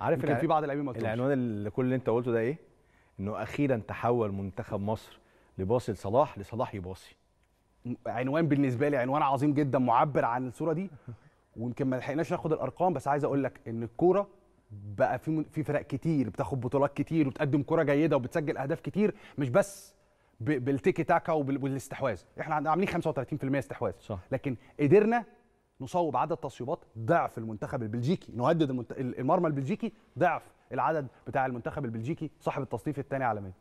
عارف ان في بعض اللاعبين ما العنوان اللي كل اللي انت قلته ده ايه؟ انه اخيرا تحول منتخب مصر لباصي لصلاح لصلاح يباصي عنوان بالنسبه لي عنوان عظيم جدا معبر عن الصوره دي ويمكن ما لحقناش ناخد الارقام بس عايز اقول لك ان الكوره بقى في في فرق كتير بتاخد بطولات كتير وبتقدم كوره جيده وبتسجل اهداف كتير مش بس بالتيكي تاكا وبالاستحواذ احنا عاملين 35% استحواذ صح. لكن قدرنا نصوب عدد تصويبات ضعف المنتخب البلجيكي نهدد المرمى البلجيكي ضعف العدد بتاع المنتخب البلجيكي صاحب التصنيف الثاني عالميا